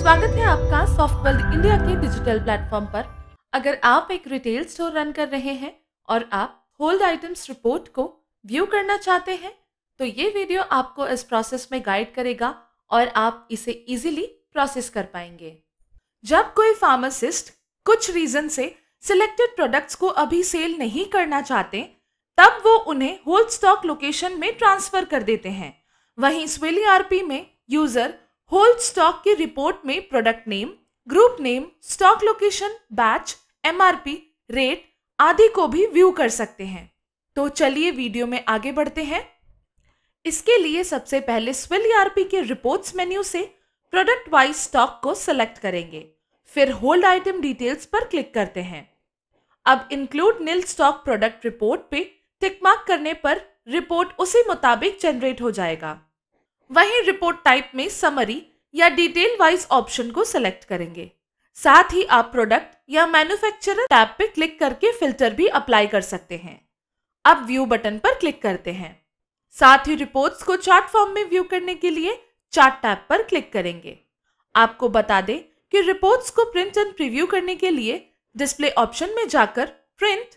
स्वागत है आपका सॉफ्टवेल इंडिया के डिजिटल प्लेटफॉर्म पर अगर आप एक रिटेल स्टोर रन कर रहे हैं और आप होल्ड आइटम्स रिपोर्ट को व्यू करना चाहते हैं तो ये वीडियो आपको इस प्रोसेस में गाइड करेगा और आप इसे इजीली प्रोसेस कर पाएंगे जब कोई फार्मासिस्ट कुछ रीजन से सिलेक्टेड प्रोडक्ट्स को अभी सेल नहीं करना चाहते तब वो उन्हें होल्ड स्टॉक लोकेशन में ट्रांसफर कर देते हैं वहीं स्वेली आरपी में यूजर होल्ड स्टॉक की रिपोर्ट में product name group name stock location batch MRP rate आदि को भी व्यू कर सकते हैं तो चलिए वीडियो में आगे बढ़ते हैं इसके लिए सबसे पहले स्विल ईआरपी के रिपोर्ट्स मेन्यू से प्रोडक्ट वाइज स्टॉक को सिलेक्ट करेंगे फिर होल्ड आइटम डिटेल्स पर क्लिक करते हैं अब include nil stock product report पे टिकमार्क करने पर रिपोर्ट उसी मुताबिक जनरेट हो जाएगा वहीं रिपोर्ट टाइप में समरी या डिटेल वाइज ऑप्शन को सेलेक्ट करेंगे साथ ही आप प्रोडक्ट या मैन्युफैक्चरर टैब पर क्लिक करके फिल्टर भी अप्लाई कर सकते हैं अब व्यू बटन पर क्लिक करते हैं साथ ही रिपोर्ट्स को चार्ट फॉर्म में व्यू करने के लिए चार्ट टैब पर क्लिक करेंगे आपको बता दें कि रिपोर्ट्स को प्रिंट एंड प्रीव्यू करने के लिए डिस्प्ले ऑप्शन में जाकर प्रिंट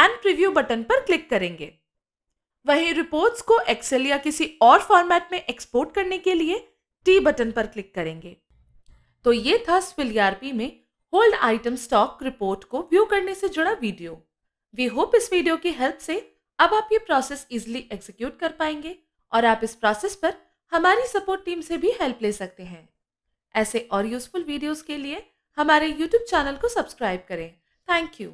एंड प्रीव्यू बटन पर क्लिक करेंगे वहीं रिपोर्ट्स को एक्सेल या किसी और फॉर्मेट में एक्सपोर्ट करने के लिए टी बटन पर क्लिक करेंगे तो ये था स्विलआरपी में होल्ड आइटम स्टॉक रिपोर्ट को व्यू करने से जुड़ा वीडियो वी होप इस वीडियो की हेल्प से अब आप ये प्रोसेस इजिली एग्जीक्यूट कर पाएंगे और आप इस प्रोसेस पर हमारी सपोर्ट टीम से भी हेल्प ले सकते हैं ऐसे और यूजफुल वीडियोस के लिए हमारे YouTube चैनल को सब्सक्राइब करें थैंक यू